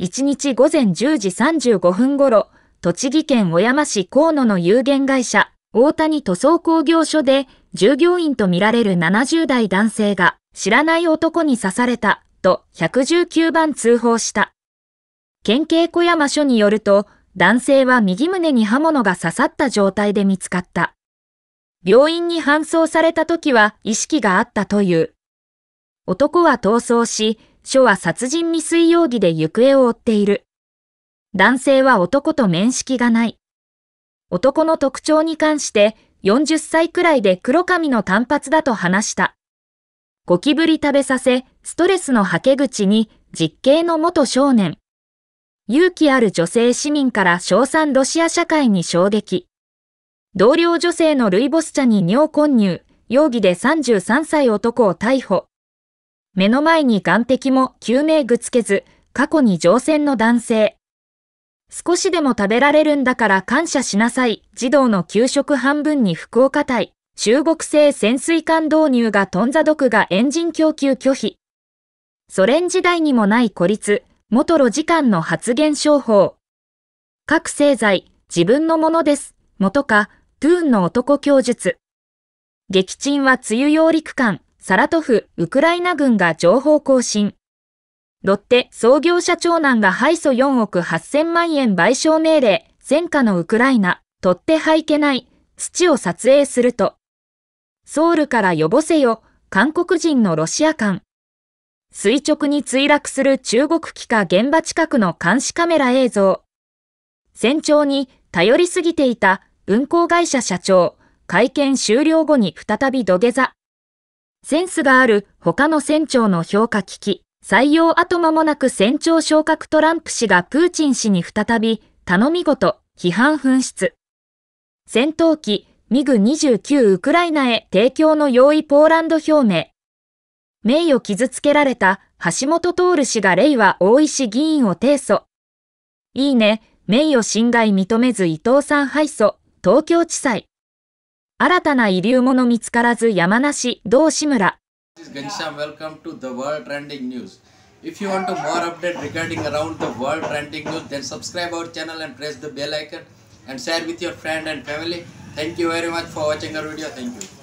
1日午前10時35分頃、栃木県小山市河野の有限会社、大谷塗装工業所で、従業員とみられる70代男性が、知らない男に刺された、と119番通報した。県警小山署によると、男性は右胸に刃物が刺さった状態で見つかった。病院に搬送された時は意識があったという。男は逃走し、署は殺人未遂容疑で行方を追っている。男性は男と面識がない。男の特徴に関して40歳くらいで黒髪の短髪だと話した。ゴキブリ食べさせ、ストレスのはけ口に実刑の元少年。勇気ある女性市民から称賛ロシア社会に衝撃。同僚女性のルイボス茶に尿混入、容疑で33歳男を逮捕。目の前に岸壁も救命具つけず、過去に乗船の男性。少しでも食べられるんだから感謝しなさい。児童の給食半分に福岡隊。中国製潜水艦導入がトンザ毒がエンジン供給拒否。ソ連時代にもない孤立、元路時間の発言商法。各製剤、自分のものです。元か、トゥーンの男供述。撃沈は梅雨揚陸艦、サラトフ、ウクライナ軍が情報更新。ロッテ創業者長男が敗訴4億8000万円賠償命令、戦火のウクライナ、取ってはいけない、土を撮影すると。ソウルから呼ぼせよ、韓国人のロシア艦。垂直に墜落する中国機か現場近くの監視カメラ映像。船長に頼りすぎていた運航会社社長、会見終了後に再び土下座。センスがある他の船長の評価危機、採用後間もなく船長昇格トランプ氏がプーチン氏に再び頼み事、批判紛失。戦闘機、ミグ29ウクライナへ提供の用意ポーランド表明。名誉傷つけられた橋本徹氏が令和大石議員を提訴。いいね、名誉侵害認めず伊藤さん敗訴、東京地裁。新たな遺留物見つからず山梨道志村 Ganisham, welcome to the World Trending News. If you want to more update regarding around the world trending news, then subscribe our channel and press the bell icon and share with your friend and family. Thank you very much for watching our video. Thank you.